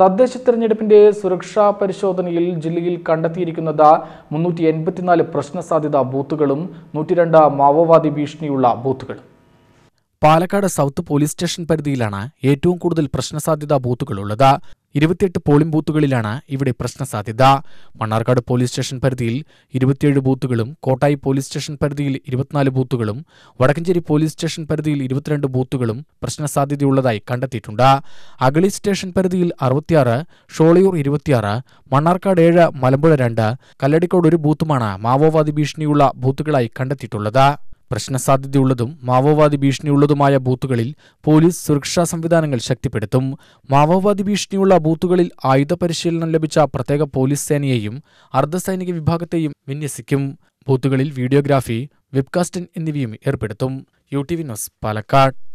തദ്ദേശ തെരഞ്ഞെടുപ്പിന്റെ സുരക്ഷാ പരിശോധനയിൽ ജില്ലയിൽ കണ്ടെത്തിയിരിക്കുന്നത് മുന്നൂറ്റി എൺപത്തിനാല് പ്രശ്ന സാധ്യത ബൂത്തുകളും നൂറ്റിരണ്ട് മാവോവാദി ഭീഷണിയുള്ള ബൂത്തുകളും പാലക്കാട് സൗത്ത് പോലീസ് സ്റ്റേഷൻ പരിധിയിലാണ് ഏറ്റവും കൂടുതൽ പ്രശ്നസാധ്യതാ ഉള്ളത് ഇരുപത്തിയെട്ട് പോളിംഗ് ബൂത്തുകളിലാണ് ഇവിടെ പ്രശ്ന സാധ്യത മണ്ണാർക്കാട് പോലീസ് സ്റ്റേഷൻ പരിധിയിൽ ഇരുപത്തിയേഴ് ബൂത്തുകളും കോട്ടായി പോലീസ് സ്റ്റേഷൻ പരിധിയിൽ ഇരുപത്തിനാല് ബൂത്തുകളും വടക്കഞ്ചേരി പോലീസ് സ്റ്റേഷൻ പരിധിയിൽ ഇരുപത്തിരണ്ട് ബൂത്തുകളും പ്രശ്ന സാധ്യതയുള്ളതായി കണ്ടെത്തിയിട്ടുണ്ട് അഗളി സ്റ്റേഷൻ പരിധിയിൽ അറുപത്തിയാറ് ഷോളിയൂർ ഇരുപത്തിയാറ് മണ്ണാർക്കാട് ഏഴ് മലമ്പുഴ രണ്ട് കല്ലടിക്കോട് ഒരു ബൂത്തുമാണ് മാവോവാദി ഭീഷണിയുള്ള ബൂത്തുകളായി കണ്ടെത്തിയിട്ടുള്ളത് പ്രശ്നസാധ്യതയുള്ളതും മാവോവാദി ഭീഷണിയുള്ളതുമായ ബൂത്തുകളിൽ പോലീസ് സുരക്ഷാ സംവിധാനങ്ങൾ ശക്തിപ്പെടുത്തും മാവോവാദി ഭീഷണിയുള്ള ബൂത്തുകളിൽ ആയുധ പരിശീലനം ലഭിച്ച പ്രത്യേക പോലീസ് സേനയെയും അർദ്ധസൈനിക വിഭാഗത്തെയും വിന്യസിക്കും ബൂത്തുകളിൽ വീഡിയോഗ്രാഫി വെബ്കാസ്റ്റിംഗ് എന്നിവയും ഏർപ്പെടുത്തും U T V news Palakkad